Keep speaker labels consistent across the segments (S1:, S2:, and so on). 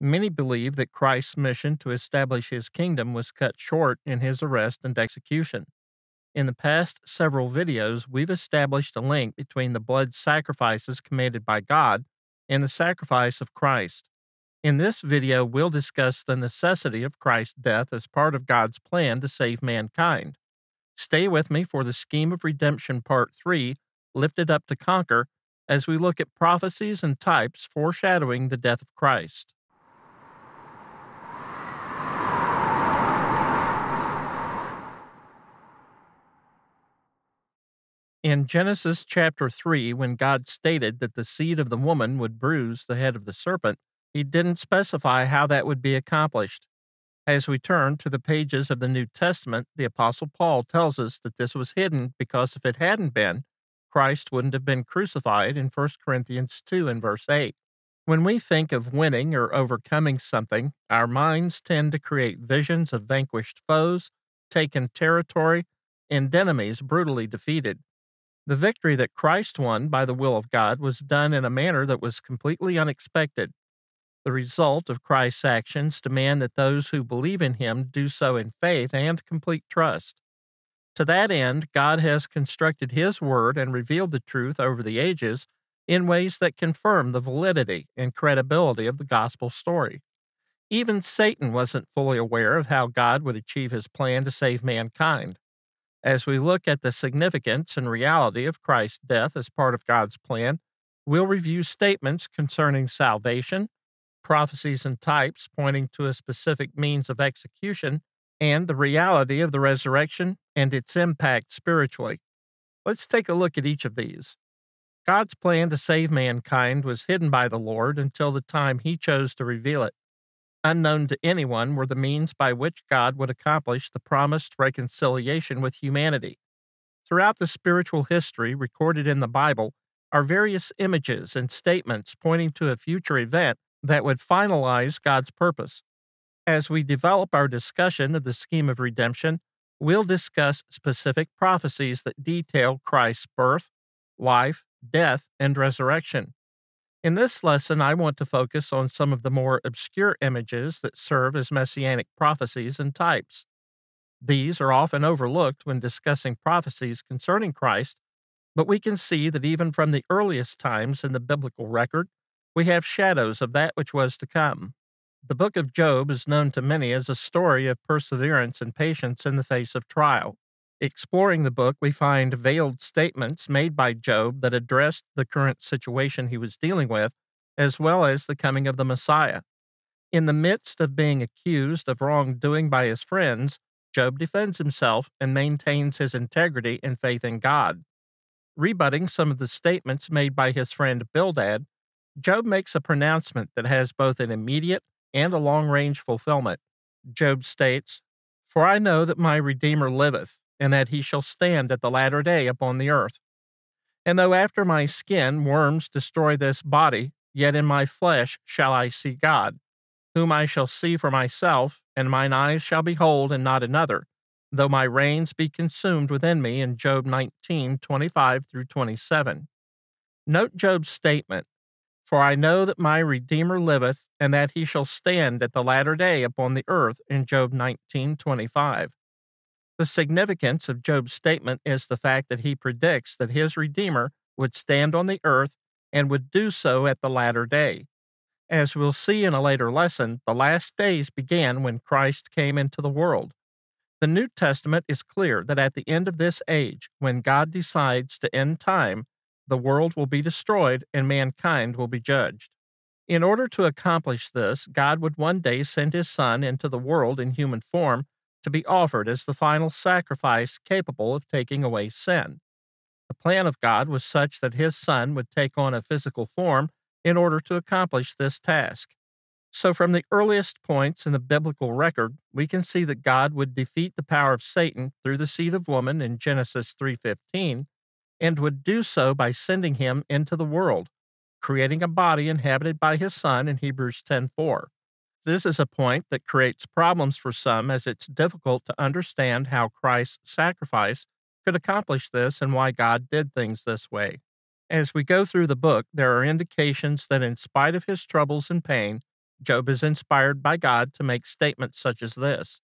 S1: Many believe that Christ's mission to establish his kingdom was cut short in his arrest and execution. In the past several videos, we've established a link between the blood sacrifices commanded by God and the sacrifice of Christ. In this video, we'll discuss the necessity of Christ's death as part of God's plan to save mankind. Stay with me for the Scheme of Redemption Part 3, Lifted Up to Conquer, as we look at prophecies and types foreshadowing the death of Christ. In Genesis chapter 3, when God stated that the seed of the woman would bruise the head of the serpent, he didn't specify how that would be accomplished. As we turn to the pages of the New Testament, the Apostle Paul tells us that this was hidden because if it hadn't been, Christ wouldn't have been crucified in 1 Corinthians 2 and verse 8. When we think of winning or overcoming something, our minds tend to create visions of vanquished foes, taken territory, and enemies brutally defeated. The victory that Christ won by the will of God was done in a manner that was completely unexpected. The result of Christ's actions demand that those who believe in him do so in faith and complete trust. To that end, God has constructed his word and revealed the truth over the ages in ways that confirm the validity and credibility of the gospel story. Even Satan wasn't fully aware of how God would achieve his plan to save mankind. As we look at the significance and reality of Christ's death as part of God's plan, we'll review statements concerning salvation, prophecies and types pointing to a specific means of execution, and the reality of the resurrection and its impact spiritually. Let's take a look at each of these. God's plan to save mankind was hidden by the Lord until the time he chose to reveal it unknown to anyone, were the means by which God would accomplish the promised reconciliation with humanity. Throughout the spiritual history recorded in the Bible are various images and statements pointing to a future event that would finalize God's purpose. As we develop our discussion of the scheme of redemption, we'll discuss specific prophecies that detail Christ's birth, life, death, and resurrection. In this lesson, I want to focus on some of the more obscure images that serve as messianic prophecies and types. These are often overlooked when discussing prophecies concerning Christ, but we can see that even from the earliest times in the biblical record, we have shadows of that which was to come. The book of Job is known to many as a story of perseverance and patience in the face of trial. Exploring the book, we find veiled statements made by Job that addressed the current situation he was dealing with, as well as the coming of the Messiah. In the midst of being accused of wrongdoing by his friends, Job defends himself and maintains his integrity and faith in God. Rebutting some of the statements made by his friend Bildad, Job makes a pronouncement that has both an immediate and a long range fulfillment. Job states, For I know that my Redeemer liveth, and that he shall stand at the latter day upon the earth. And though after my skin worms destroy this body, yet in my flesh shall I see God, whom I shall see for myself, and mine eyes shall behold and not another, though my reins be consumed within me in Job 19, 25 through 27. Note Job's statement, For I know that my Redeemer liveth, and that he shall stand at the latter day upon the earth in Job 19, 25. The significance of Job's statement is the fact that he predicts that his Redeemer would stand on the earth and would do so at the latter day. As we'll see in a later lesson, the last days began when Christ came into the world. The New Testament is clear that at the end of this age, when God decides to end time, the world will be destroyed and mankind will be judged. In order to accomplish this, God would one day send his Son into the world in human form to be offered as the final sacrifice capable of taking away sin. The plan of God was such that his son would take on a physical form in order to accomplish this task. So, from the earliest points in the biblical record, we can see that God would defeat the power of Satan through the seed of woman in Genesis 3:15 and would do so by sending him into the world, creating a body inhabited by his son in Hebrews 10:4. This is a point that creates problems for some as it's difficult to understand how Christ's sacrifice could accomplish this and why God did things this way. As we go through the book, there are indications that in spite of his troubles and pain, Job is inspired by God to make statements such as this.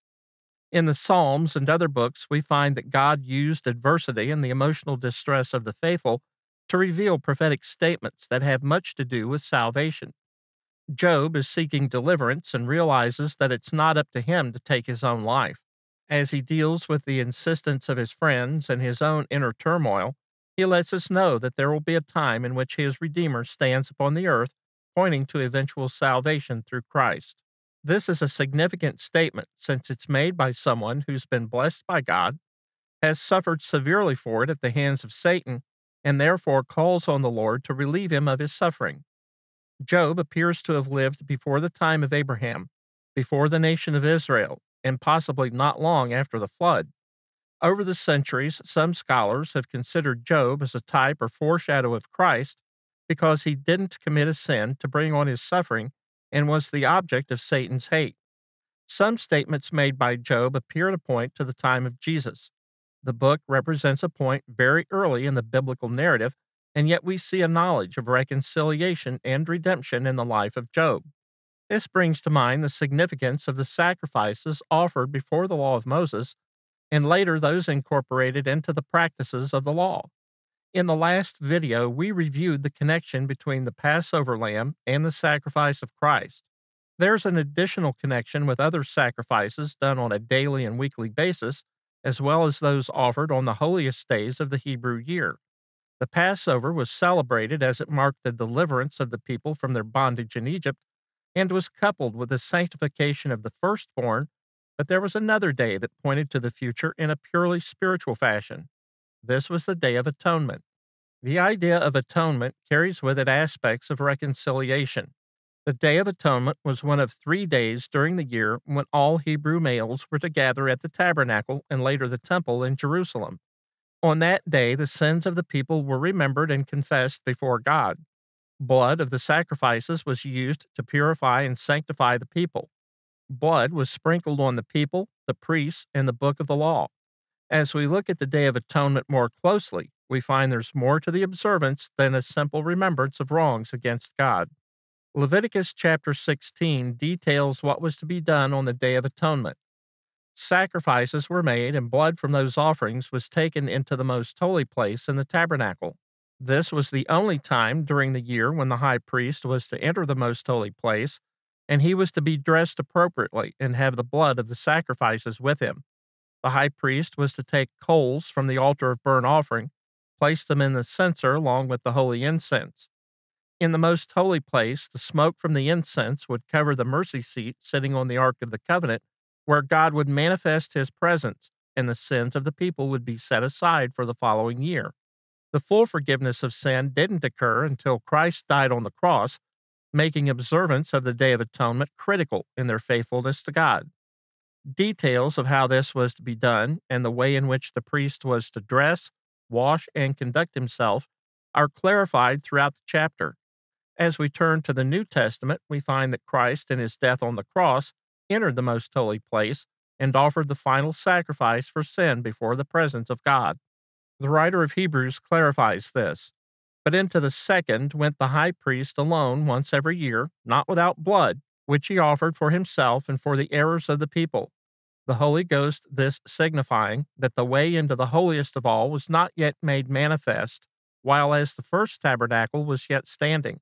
S1: In the Psalms and other books, we find that God used adversity and the emotional distress of the faithful to reveal prophetic statements that have much to do with salvation. Job is seeking deliverance and realizes that it's not up to him to take his own life. As he deals with the insistence of his friends and his own inner turmoil, he lets us know that there will be a time in which his Redeemer stands upon the earth, pointing to eventual salvation through Christ. This is a significant statement since it's made by someone who's been blessed by God, has suffered severely for it at the hands of Satan, and therefore calls on the Lord to relieve him of his suffering. Job appears to have lived before the time of Abraham, before the nation of Israel, and possibly not long after the flood. Over the centuries, some scholars have considered Job as a type or foreshadow of Christ because he didn't commit a sin to bring on his suffering and was the object of Satan's hate. Some statements made by Job appear to point to the time of Jesus. The book represents a point very early in the biblical narrative and yet we see a knowledge of reconciliation and redemption in the life of Job. This brings to mind the significance of the sacrifices offered before the law of Moses, and later those incorporated into the practices of the law. In the last video, we reviewed the connection between the Passover lamb and the sacrifice of Christ. There's an additional connection with other sacrifices done on a daily and weekly basis, as well as those offered on the holiest days of the Hebrew year. The Passover was celebrated as it marked the deliverance of the people from their bondage in Egypt and was coupled with the sanctification of the firstborn, but there was another day that pointed to the future in a purely spiritual fashion. This was the Day of Atonement. The idea of atonement carries with it aspects of reconciliation. The Day of Atonement was one of three days during the year when all Hebrew males were to gather at the tabernacle and later the temple in Jerusalem. On that day, the sins of the people were remembered and confessed before God. Blood of the sacrifices was used to purify and sanctify the people. Blood was sprinkled on the people, the priests, and the book of the law. As we look at the Day of Atonement more closely, we find there's more to the observance than a simple remembrance of wrongs against God. Leviticus chapter 16 details what was to be done on the Day of Atonement. Sacrifices were made, and blood from those offerings was taken into the most holy place in the tabernacle. This was the only time during the year when the high priest was to enter the most holy place, and he was to be dressed appropriately and have the blood of the sacrifices with him. The high priest was to take coals from the altar of burnt offering, place them in the censer along with the holy incense. In the most holy place, the smoke from the incense would cover the mercy seat sitting on the Ark of the Covenant where God would manifest his presence and the sins of the people would be set aside for the following year. The full forgiveness of sin didn't occur until Christ died on the cross, making observance of the Day of Atonement critical in their faithfulness to God. Details of how this was to be done and the way in which the priest was to dress, wash, and conduct himself are clarified throughout the chapter. As we turn to the New Testament, we find that Christ, in his death on the cross, entered the most holy place and offered the final sacrifice for sin before the presence of God. The writer of Hebrews clarifies this. But into the second went the high priest alone once every year, not without blood, which he offered for himself and for the errors of the people. The Holy Ghost, this signifying that the way into the holiest of all was not yet made manifest, while as the first tabernacle was yet standing,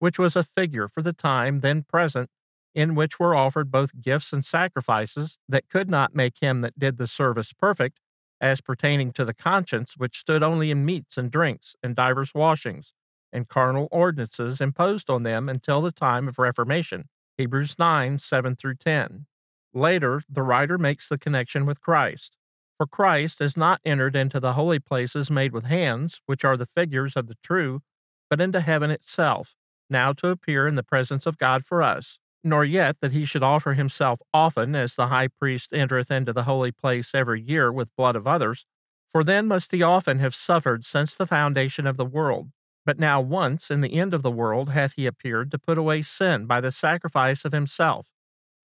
S1: which was a figure for the time then present in which were offered both gifts and sacrifices that could not make him that did the service perfect, as pertaining to the conscience, which stood only in meats and drinks, and divers washings, and carnal ordinances imposed on them until the time of Reformation. Hebrews 9 7 through 10. Later, the writer makes the connection with Christ. For Christ is not entered into the holy places made with hands, which are the figures of the true, but into heaven itself, now to appear in the presence of God for us nor yet that he should offer himself often, as the high priest entereth into the holy place every year with blood of others, for then must he often have suffered since the foundation of the world. But now once in the end of the world hath he appeared to put away sin by the sacrifice of himself.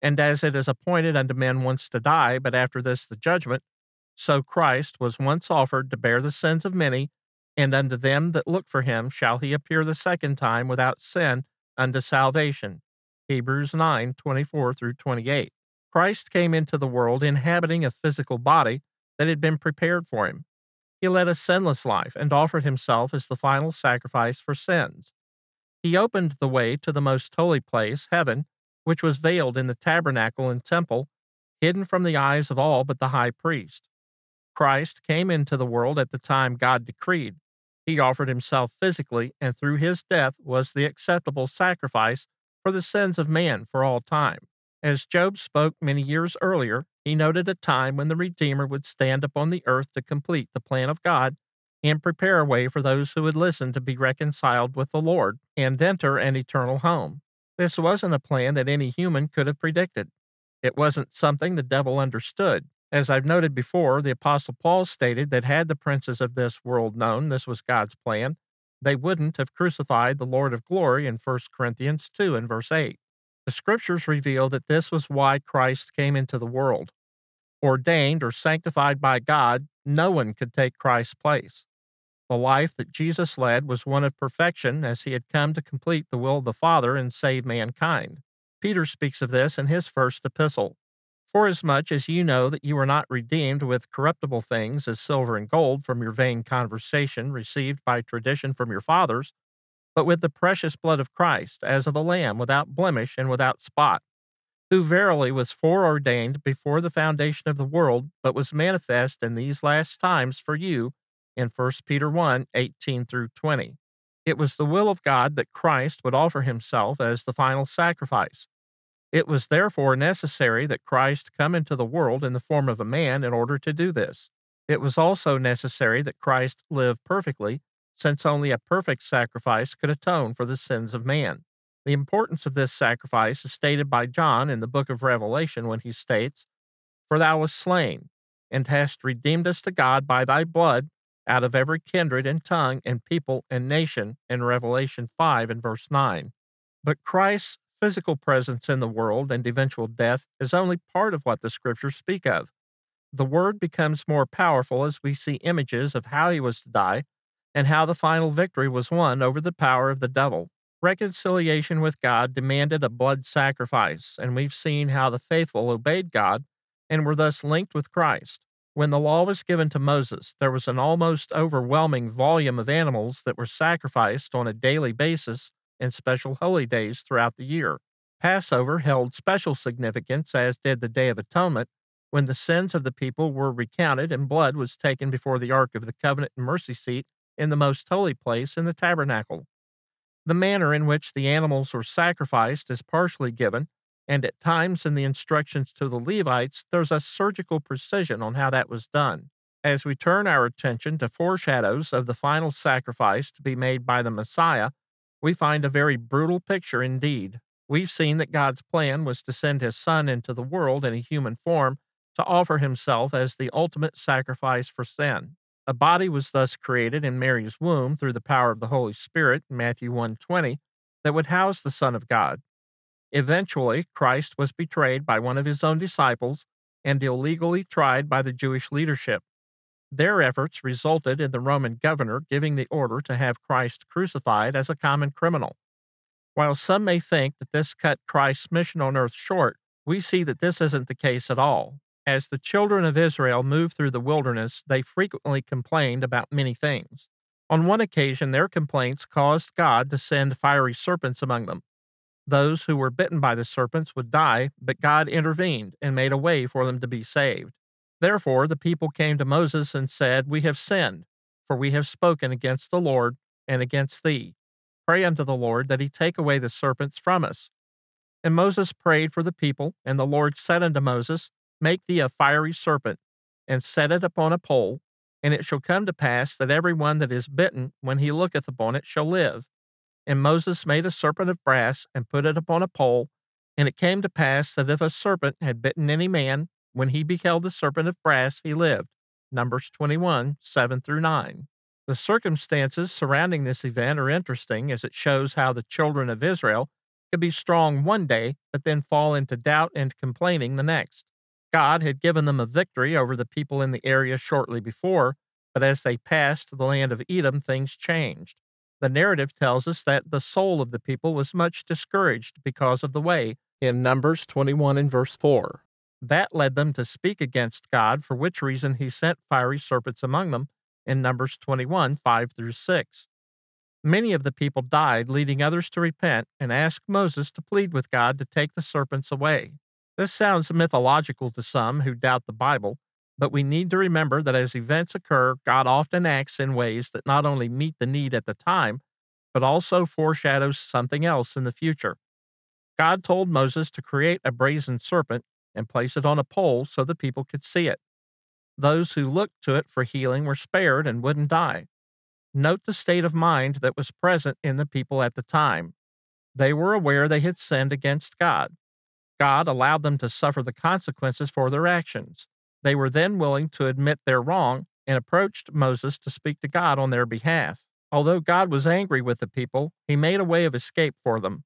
S1: And as it is appointed unto men once to die, but after this the judgment, so Christ was once offered to bear the sins of many, and unto them that look for him shall he appear the second time without sin unto salvation. Hebrews 9 24 through 28. Christ came into the world inhabiting a physical body that had been prepared for him. He led a sinless life and offered himself as the final sacrifice for sins. He opened the way to the most holy place, heaven, which was veiled in the tabernacle and temple, hidden from the eyes of all but the high priest. Christ came into the world at the time God decreed. He offered himself physically, and through his death was the acceptable sacrifice for the sins of man for all time. As Job spoke many years earlier, he noted a time when the Redeemer would stand upon the earth to complete the plan of God and prepare a way for those who would listen to be reconciled with the Lord and enter an eternal home. This wasn't a plan that any human could have predicted. It wasn't something the devil understood. As I've noted before, the Apostle Paul stated that had the princes of this world known this was God's plan, they wouldn't have crucified the Lord of glory in 1 Corinthians 2 and verse 8. The scriptures reveal that this was why Christ came into the world. Ordained or sanctified by God, no one could take Christ's place. The life that Jesus led was one of perfection as he had come to complete the will of the Father and save mankind. Peter speaks of this in his first epistle. Forasmuch as you know that you were not redeemed with corruptible things as silver and gold from your vain conversation received by tradition from your fathers, but with the precious blood of Christ, as of a lamb without blemish and without spot, who verily was foreordained before the foundation of the world, but was manifest in these last times for you in 1 Peter 1 18 through 20. It was the will of God that Christ would offer himself as the final sacrifice it was therefore necessary that Christ come into the world in the form of a man in order to do this. It was also necessary that Christ live perfectly, since only a perfect sacrifice could atone for the sins of man. The importance of this sacrifice is stated by John in the book of Revelation when he states, For thou wast slain, and hast redeemed us to God by thy blood out of every kindred and tongue and people and nation in Revelation 5 and verse 9. But Christ's physical presence in the world and eventual death is only part of what the scriptures speak of. The word becomes more powerful as we see images of how he was to die and how the final victory was won over the power of the devil. Reconciliation with God demanded a blood sacrifice, and we've seen how the faithful obeyed God and were thus linked with Christ. When the law was given to Moses, there was an almost overwhelming volume of animals that were sacrificed on a daily basis and special holy days throughout the year. Passover held special significance, as did the Day of Atonement, when the sins of the people were recounted and blood was taken before the Ark of the Covenant and mercy seat in the most holy place in the tabernacle. The manner in which the animals were sacrificed is partially given, and at times in the instructions to the Levites, there's a surgical precision on how that was done. As we turn our attention to foreshadows of the final sacrifice to be made by the Messiah, we find a very brutal picture indeed. We've seen that God's plan was to send his Son into the world in a human form to offer himself as the ultimate sacrifice for sin. A body was thus created in Mary's womb through the power of the Holy Spirit, Matthew 1:20, that would house the Son of God. Eventually, Christ was betrayed by one of his own disciples and illegally tried by the Jewish leadership. Their efforts resulted in the Roman governor giving the order to have Christ crucified as a common criminal. While some may think that this cut Christ's mission on earth short, we see that this isn't the case at all. As the children of Israel moved through the wilderness, they frequently complained about many things. On one occasion, their complaints caused God to send fiery serpents among them. Those who were bitten by the serpents would die, but God intervened and made a way for them to be saved. Therefore, the people came to Moses and said, We have sinned, for we have spoken against the Lord and against thee. Pray unto the Lord that he take away the serpents from us. And Moses prayed for the people, and the Lord said unto Moses, Make thee a fiery serpent, and set it upon a pole, and it shall come to pass that every one that is bitten, when he looketh upon it, shall live. And Moses made a serpent of brass, and put it upon a pole, and it came to pass that if a serpent had bitten any man, when he beheld the serpent of brass, he lived. Numbers 21, 7 through 9. The circumstances surrounding this event are interesting as it shows how the children of Israel could be strong one day, but then fall into doubt and complaining the next. God had given them a victory over the people in the area shortly before, but as they passed the land of Edom, things changed. The narrative tells us that the soul of the people was much discouraged because of the way in Numbers 21 and verse 4. That led them to speak against God, for which reason he sent fiery serpents among them in Numbers 21 5 through 6. Many of the people died, leading others to repent and ask Moses to plead with God to take the serpents away. This sounds mythological to some who doubt the Bible, but we need to remember that as events occur, God often acts in ways that not only meet the need at the time, but also foreshadows something else in the future. God told Moses to create a brazen serpent and place it on a pole so the people could see it. Those who looked to it for healing were spared and wouldn't die. Note the state of mind that was present in the people at the time. They were aware they had sinned against God. God allowed them to suffer the consequences for their actions. They were then willing to admit their wrong and approached Moses to speak to God on their behalf. Although God was angry with the people, he made a way of escape for them.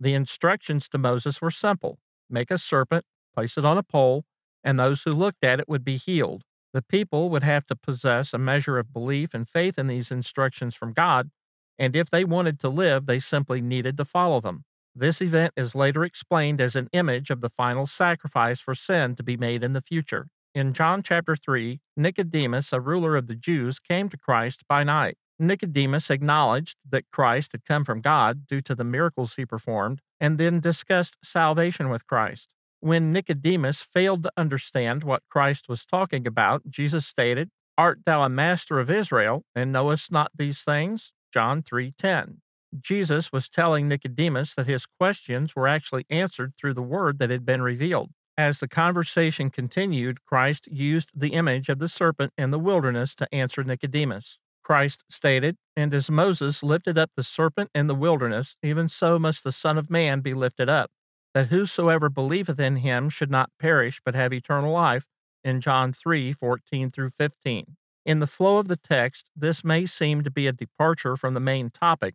S1: The instructions to Moses were simple make a serpent place it on a pole, and those who looked at it would be healed. The people would have to possess a measure of belief and faith in these instructions from God, and if they wanted to live, they simply needed to follow them. This event is later explained as an image of the final sacrifice for sin to be made in the future. In John chapter 3, Nicodemus, a ruler of the Jews, came to Christ by night. Nicodemus acknowledged that Christ had come from God due to the miracles he performed, and then discussed salvation with Christ. When Nicodemus failed to understand what Christ was talking about, Jesus stated, Art thou a master of Israel, and knowest not these things? John 3:10. Jesus was telling Nicodemus that his questions were actually answered through the word that had been revealed. As the conversation continued, Christ used the image of the serpent in the wilderness to answer Nicodemus. Christ stated, And as Moses lifted up the serpent in the wilderness, even so must the Son of Man be lifted up, that whosoever believeth in him should not perish but have eternal life in John three fourteen through 15. In the flow of the text, this may seem to be a departure from the main topic,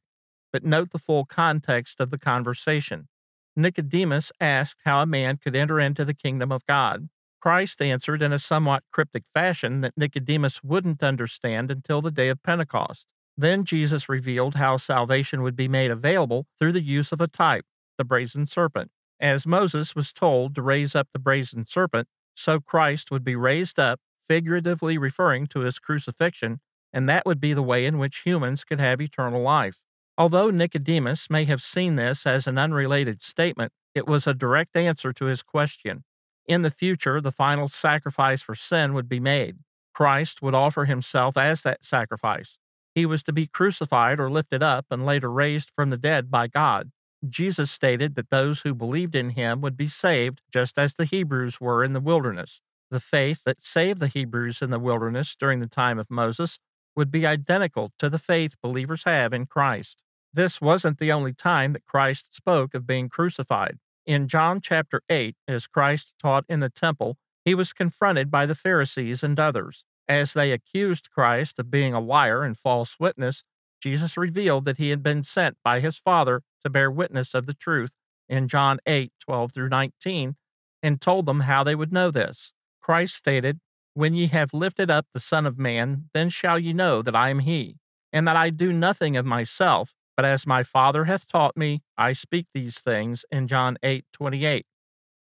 S1: but note the full context of the conversation. Nicodemus asked how a man could enter into the kingdom of God. Christ answered in a somewhat cryptic fashion that Nicodemus wouldn't understand until the day of Pentecost. Then Jesus revealed how salvation would be made available through the use of a type, the brazen serpent. As Moses was told to raise up the brazen serpent, so Christ would be raised up, figuratively referring to his crucifixion, and that would be the way in which humans could have eternal life. Although Nicodemus may have seen this as an unrelated statement, it was a direct answer to his question. In the future, the final sacrifice for sin would be made. Christ would offer himself as that sacrifice. He was to be crucified or lifted up and later raised from the dead by God. Jesus stated that those who believed in him would be saved, just as the Hebrews were in the wilderness. The faith that saved the Hebrews in the wilderness during the time of Moses would be identical to the faith believers have in Christ. This wasn't the only time that Christ spoke of being crucified. In John chapter 8, as Christ taught in the temple, he was confronted by the Pharisees and others. As they accused Christ of being a liar and false witness, Jesus revealed that he had been sent by his Father to bear witness of the truth in John 8 12 through 19, and told them how they would know this. Christ stated, When ye have lifted up the Son of Man, then shall ye know that I am he, and that I do nothing of myself, but as my Father hath taught me, I speak these things in John 8 28.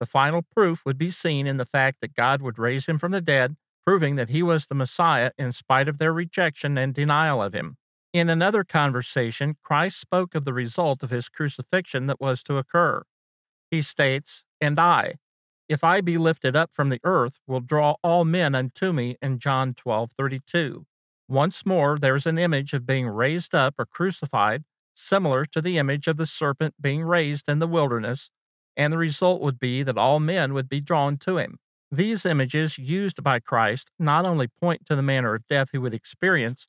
S1: The final proof would be seen in the fact that God would raise him from the dead, proving that he was the Messiah in spite of their rejection and denial of him. In another conversation, Christ spoke of the result of his crucifixion that was to occur. He states, And I, if I be lifted up from the earth, will draw all men unto me in John 12:32. Once more there is an image of being raised up or crucified similar to the image of the serpent being raised in the wilderness, and the result would be that all men would be drawn to him. These images used by Christ not only point to the manner of death he would experience,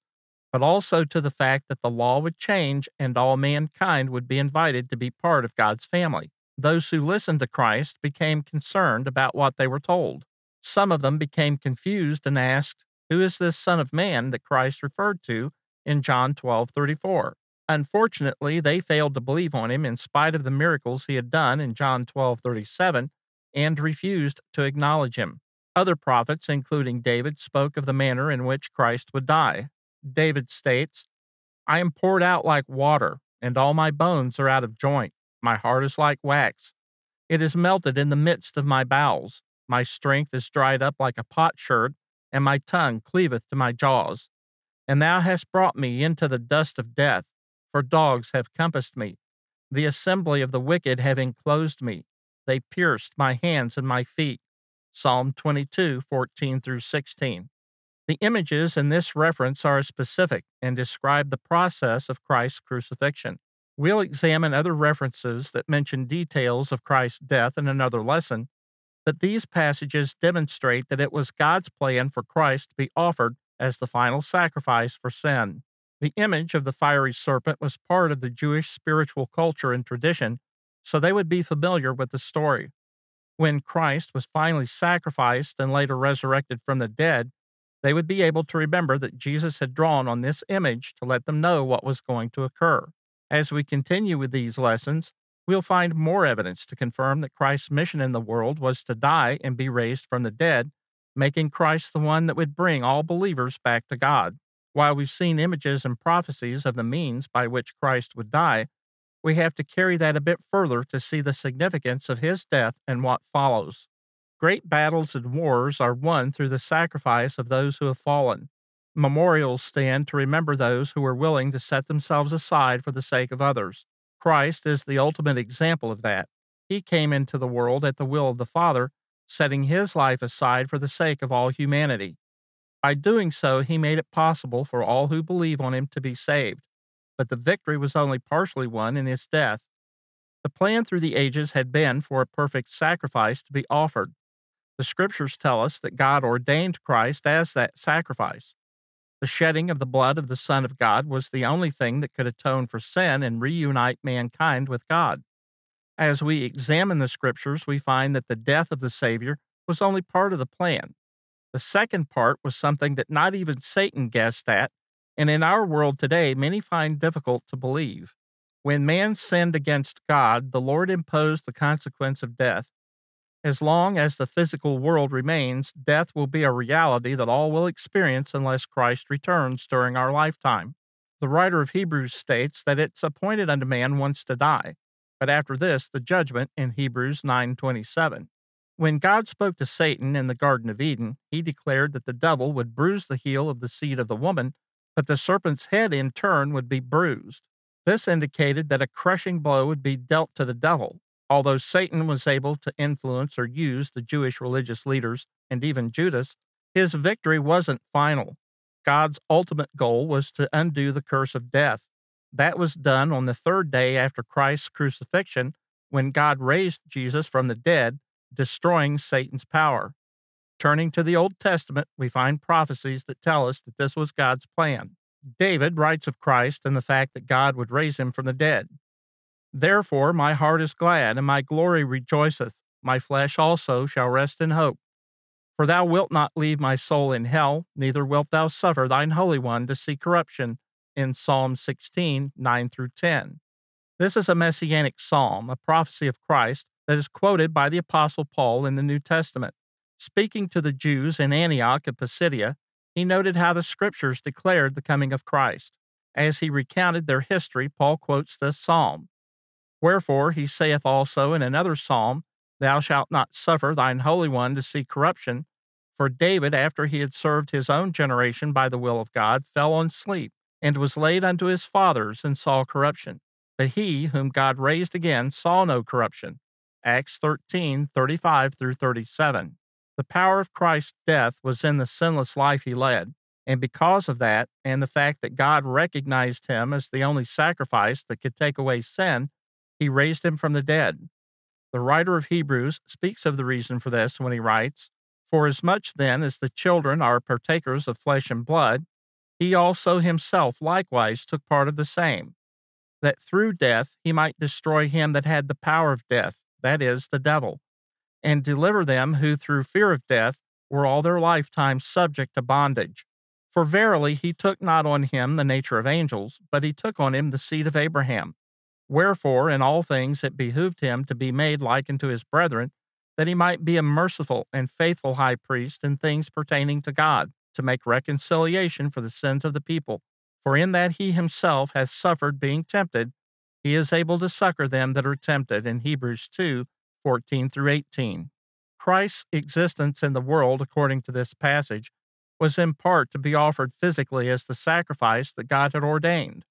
S1: but also to the fact that the law would change and all mankind would be invited to be part of God's family. Those who listened to Christ became concerned about what they were told. Some of them became confused and asked, Who is this Son of Man that Christ referred to in John 12 34? Unfortunately, they failed to believe on him in spite of the miracles he had done in John 12 37 and refused to acknowledge him. Other prophets, including David, spoke of the manner in which Christ would die. David states, I am poured out like water, and all my bones are out of joint. My heart is like wax. It is melted in the midst of my bowels. My strength is dried up like a potsherd, and my tongue cleaveth to my jaws. And thou hast brought me into the dust of death, for dogs have compassed me. The assembly of the wicked have enclosed me. They pierced my hands and my feet. Psalm 22, 14 through 16. The images in this reference are specific and describe the process of Christ's crucifixion. We'll examine other references that mention details of Christ's death in another lesson, but these passages demonstrate that it was God's plan for Christ to be offered as the final sacrifice for sin. The image of the fiery serpent was part of the Jewish spiritual culture and tradition, so they would be familiar with the story. When Christ was finally sacrificed and later resurrected from the dead, they would be able to remember that Jesus had drawn on this image to let them know what was going to occur. As we continue with these lessons, we'll find more evidence to confirm that Christ's mission in the world was to die and be raised from the dead, making Christ the one that would bring all believers back to God. While we've seen images and prophecies of the means by which Christ would die, we have to carry that a bit further to see the significance of his death and what follows. Great battles and wars are won through the sacrifice of those who have fallen. Memorials stand to remember those who were willing to set themselves aside for the sake of others. Christ is the ultimate example of that. He came into the world at the will of the Father, setting his life aside for the sake of all humanity. By doing so, he made it possible for all who believe on him to be saved. But the victory was only partially won in his death. The plan through the ages had been for a perfect sacrifice to be offered, the scriptures tell us that God ordained Christ as that sacrifice. The shedding of the blood of the Son of God was the only thing that could atone for sin and reunite mankind with God. As we examine the scriptures, we find that the death of the Savior was only part of the plan. The second part was something that not even Satan guessed at, and in our world today, many find difficult to believe. When man sinned against God, the Lord imposed the consequence of death, as long as the physical world remains, death will be a reality that all will experience unless Christ returns during our lifetime. The writer of Hebrews states that it's appointed unto man once to die, but after this the judgment in Hebrews 9:27. When God spoke to Satan in the garden of Eden, he declared that the devil would bruise the heel of the seed of the woman, but the serpent's head in turn would be bruised. This indicated that a crushing blow would be dealt to the devil, Although Satan was able to influence or use the Jewish religious leaders and even Judas, his victory wasn't final. God's ultimate goal was to undo the curse of death. That was done on the third day after Christ's crucifixion when God raised Jesus from the dead, destroying Satan's power. Turning to the Old Testament, we find prophecies that tell us that this was God's plan. David writes of Christ and the fact that God would raise him from the dead. Therefore my heart is glad, and my glory rejoiceth. My flesh also shall rest in hope. For thou wilt not leave my soul in hell, neither wilt thou suffer thine Holy One to see corruption. In Psalm 16, 9 through 10. This is a messianic psalm, a prophecy of Christ that is quoted by the Apostle Paul in the New Testament. Speaking to the Jews in Antioch and Pisidia, he noted how the Scriptures declared the coming of Christ. As he recounted their history, Paul quotes this psalm Wherefore he saith also in another psalm, Thou shalt not suffer thine Holy One to see corruption. For David, after he had served his own generation by the will of God, fell on sleep, and was laid unto his fathers, and saw corruption. But he, whom God raised again, saw no corruption. Acts 13 35 through 37. The power of Christ's death was in the sinless life he led, and because of that, and the fact that God recognized him as the only sacrifice that could take away sin, he raised him from the dead. The writer of Hebrews speaks of the reason for this when he writes, For as much then as the children are partakers of flesh and blood, he also himself likewise took part of the same, that through death he might destroy him that had the power of death, that is, the devil, and deliver them who through fear of death were all their lifetime subject to bondage. For verily he took not on him the nature of angels, but he took on him the seed of Abraham. Wherefore, in all things it behooved him to be made like unto his brethren, that he might be a merciful and faithful high priest in things pertaining to God, to make reconciliation for the sins of the people. For in that he himself hath suffered being tempted, he is able to succor them that are tempted. In Hebrews 2 14 through 18. Christ's existence in the world, according to this passage, was in part to be offered physically as the sacrifice that God had ordained.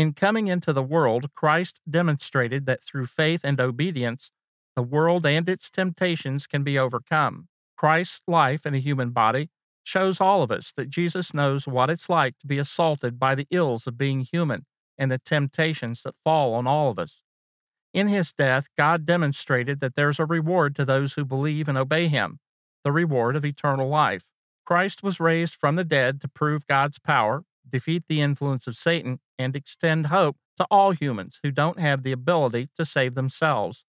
S1: In coming into the world, Christ demonstrated that through faith and obedience, the world and its temptations can be overcome. Christ's life in a human body shows all of us that Jesus knows what it's like to be assaulted by the ills of being human and the temptations that fall on all of us. In his death, God demonstrated that there's a reward to those who believe and obey him, the reward of eternal life. Christ was raised from the dead to prove God's power, defeat the influence of Satan, and extend hope to all humans who don't have the ability to save themselves.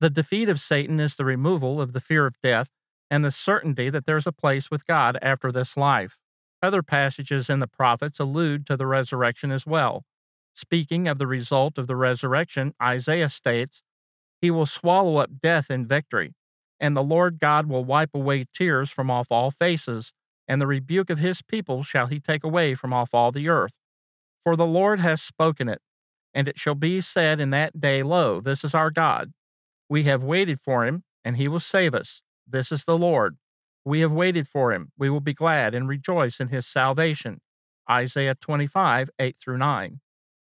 S1: The defeat of Satan is the removal of the fear of death and the certainty that there's a place with God after this life. Other passages in the prophets allude to the resurrection as well. Speaking of the result of the resurrection, Isaiah states, He will swallow up death in victory, and the Lord God will wipe away tears from off all faces and the rebuke of his people shall he take away from off all the earth. For the Lord has spoken it, and it shall be said in that day, Lo, this is our God. We have waited for him, and he will save us. This is the Lord. We have waited for him. We will be glad and rejoice in his salvation. Isaiah 25, 8 through 9.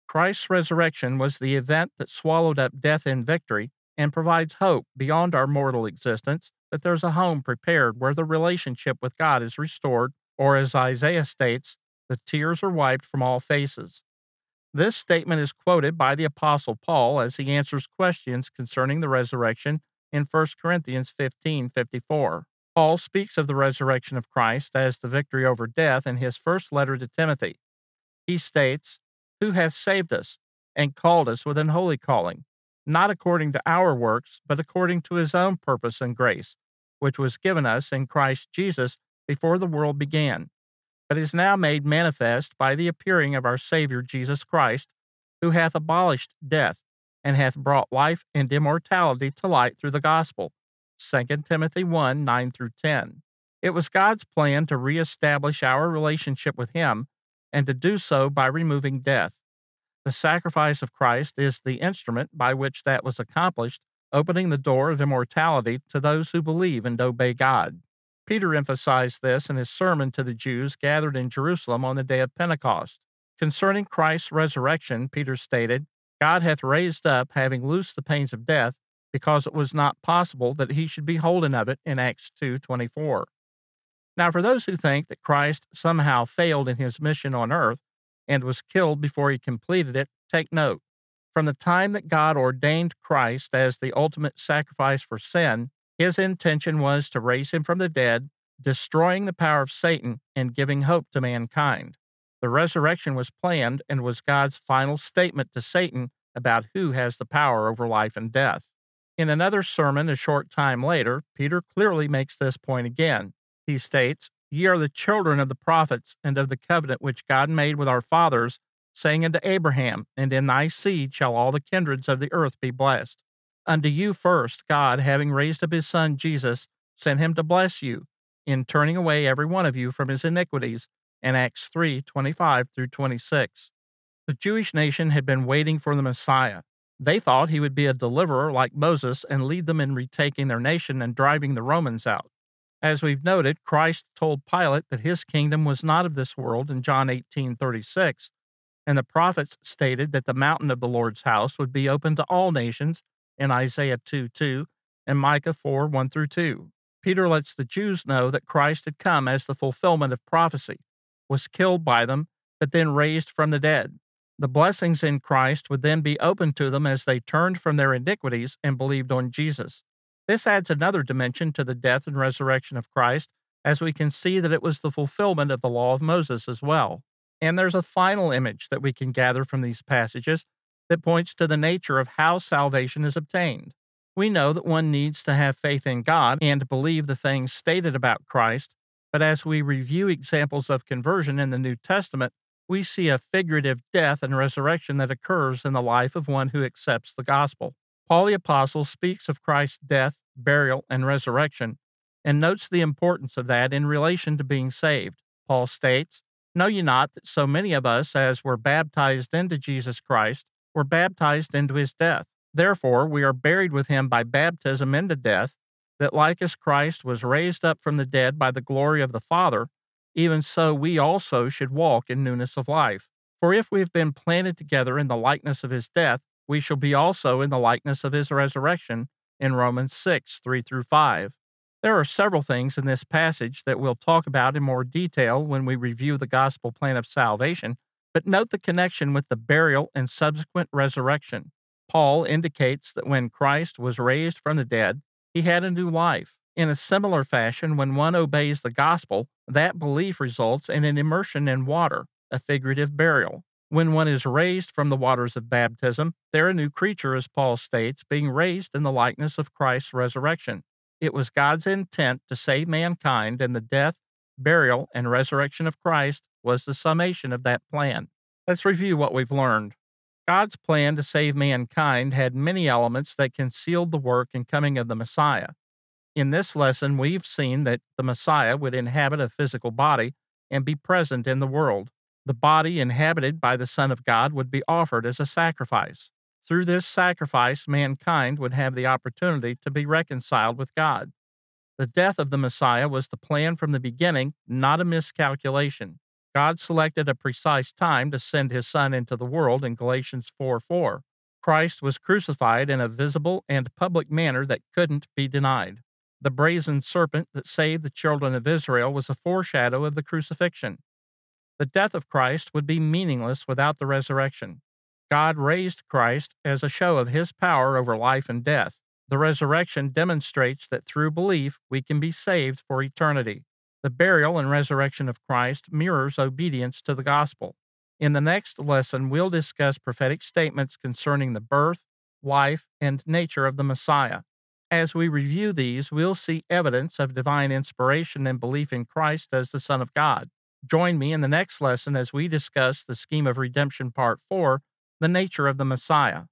S1: Christ's resurrection was the event that swallowed up death in victory and provides hope beyond our mortal existence that there's a home prepared where the relationship with God is restored, or as Isaiah states, the tears are wiped from all faces. This statement is quoted by the Apostle Paul as he answers questions concerning the resurrection in 1 Corinthians 15 54. Paul speaks of the resurrection of Christ as the victory over death in his first letter to Timothy. He states, Who hath saved us and called us with an holy calling, not according to our works, but according to his own purpose and grace, which was given us in Christ Jesus before the world began, but is now made manifest by the appearing of our Savior Jesus Christ, who hath abolished death, and hath brought life and immortality to light through the gospel. 2 Timothy 1 9 through 10. It was God's plan to reestablish our relationship with Him, and to do so by removing death. The sacrifice of Christ is the instrument by which that was accomplished, opening the door of immortality to those who believe and obey God. Peter emphasized this in his sermon to the Jews gathered in Jerusalem on the day of Pentecost. Concerning Christ's resurrection, Peter stated, God hath raised up, having loosed the pains of death, because it was not possible that he should be holden of it in Acts 2:24. Now for those who think that Christ somehow failed in his mission on earth, and was killed before he completed it, take note. From the time that God ordained Christ as the ultimate sacrifice for sin, his intention was to raise him from the dead, destroying the power of Satan and giving hope to mankind. The resurrection was planned and was God's final statement to Satan about who has the power over life and death. In another sermon a short time later, Peter clearly makes this point again. He states, Ye are the children of the prophets and of the covenant which God made with our fathers, saying unto Abraham, And in thy seed shall all the kindreds of the earth be blessed. Unto you first, God, having raised up his Son Jesus, sent him to bless you, in turning away every one of you from his iniquities. In Acts 3 25 through 26. The Jewish nation had been waiting for the Messiah. They thought he would be a deliverer like Moses and lead them in retaking their nation and driving the Romans out. As we've noted, Christ told Pilate that his kingdom was not of this world in John 18:36, and the prophets stated that the mountain of the Lord's house would be open to all nations in Isaiah 2:2 and Micah 4:1 through 2. Peter lets the Jews know that Christ had come as the fulfillment of prophecy, was killed by them, but then raised from the dead. The blessings in Christ would then be open to them as they turned from their iniquities and believed on Jesus. This adds another dimension to the death and resurrection of Christ, as we can see that it was the fulfillment of the law of Moses as well. And there's a final image that we can gather from these passages that points to the nature of how salvation is obtained. We know that one needs to have faith in God and believe the things stated about Christ, but as we review examples of conversion in the New Testament, we see a figurative death and resurrection that occurs in the life of one who accepts the gospel. Paul the Apostle speaks of Christ's death, burial, and resurrection, and notes the importance of that in relation to being saved. Paul states, Know ye not that so many of us as were baptized into Jesus Christ were baptized into his death? Therefore, we are buried with him by baptism into death, that like as Christ was raised up from the dead by the glory of the Father, even so we also should walk in newness of life. For if we have been planted together in the likeness of his death, we shall be also in the likeness of his resurrection in Romans 6 3 through 5. There are several things in this passage that we'll talk about in more detail when we review the gospel plan of salvation, but note the connection with the burial and subsequent resurrection. Paul indicates that when Christ was raised from the dead, he had a new life. In a similar fashion, when one obeys the gospel, that belief results in an immersion in water, a figurative burial. When one is raised from the waters of baptism, they're a new creature, as Paul states, being raised in the likeness of Christ's resurrection. It was God's intent to save mankind, and the death, burial, and resurrection of Christ was the summation of that plan. Let's review what we've learned. God's plan to save mankind had many elements that concealed the work and coming of the Messiah. In this lesson, we've seen that the Messiah would inhabit a physical body and be present in the world. The body inhabited by the Son of God would be offered as a sacrifice. Through this sacrifice, mankind would have the opportunity to be reconciled with God. The death of the Messiah was the plan from the beginning, not a miscalculation. God selected a precise time to send his Son into the world in Galatians 4 4. Christ was crucified in a visible and public manner that couldn't be denied. The brazen serpent that saved the children of Israel was a foreshadow of the crucifixion. The death of Christ would be meaningless without the resurrection. God raised Christ as a show of his power over life and death. The resurrection demonstrates that through belief we can be saved for eternity. The burial and resurrection of Christ mirrors obedience to the gospel. In the next lesson, we'll discuss prophetic statements concerning the birth, life, and nature of the Messiah. As we review these, we'll see evidence of divine inspiration and belief in Christ as the Son of God. Join me in the next lesson as we discuss the scheme of redemption, part four the nature of the Messiah.